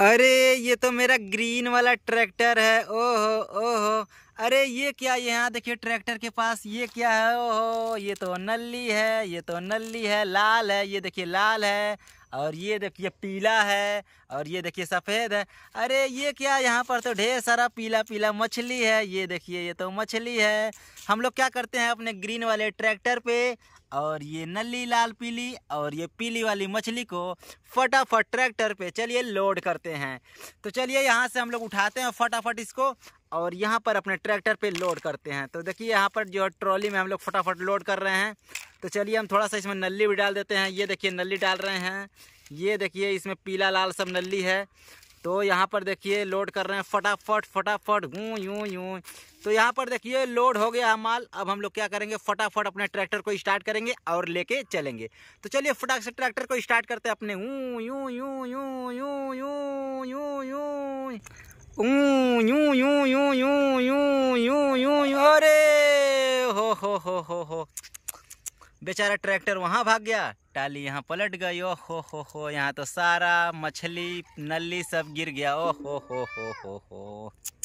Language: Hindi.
अरे ये तो मेरा ग्रीन वाला ट्रैक्टर है ओहो ओहो अरे ये क्या यहाँ देखिए ट्रैक्टर के पास ये क्या है ओहो ये तो नली है ये तो नली है लाल है ये देखिए लाल है और ये देखिए पीला है और ये देखिए सफ़ेद है अरे ये क्या यहाँ पर तो ढेर सारा पीला पीला मछली है ये देखिए ये तो मछली है हम लोग क्या करते हैं अपने ग्रीन वाले ट्रैक्टर पे और ये नली लाल पीली और ये पीली वाली मछली को फटाफट ट्रैक्टर पे चलिए लोड करते हैं तो चलिए यहाँ से हम लोग उठाते हैं फटाफट इसको और यहाँ पर अपने ट्रैक्टर पे लोड करते हैं तो देखिए यहाँ पर जो ट्रॉली में हम लोग फटाफट लोड कर रहे हैं तो चलिए हम थोड़ा सा इसमें नली भी डाल देते हैं ये देखिए नली डाल रहे हैं ये देखिए इसमें पीला लाल सब नली है तो यहाँ पर देखिए लोड कर रहे हैं फटाफट फटाफट यूँ यूँ यूँ तो यहाँ पर देखिए लोड हो गया माल अब हम लोग क्या करेंगे फटाफट अपने ट्रैक्टर को स्टार्ट करेंगे और लेके चलेंगे तो चलिए फटाक से ट्रैक्टर को स्टार्ट करते हैं अपने ऊँ यूँ यूँ यूँ यूँ यूँ यूँ यूँ यूँ यूँ यूँ यूँ यूँ यूँ यूँ यूँ अरे हो हो हो हो हो बेचारा ट्रैक्टर वहाँ भाग गया टाली यहाँ पलट गई ओ हो हो हो यहाँ तो सारा मछली नली सब गिर गया ओ हो हो हो हो हो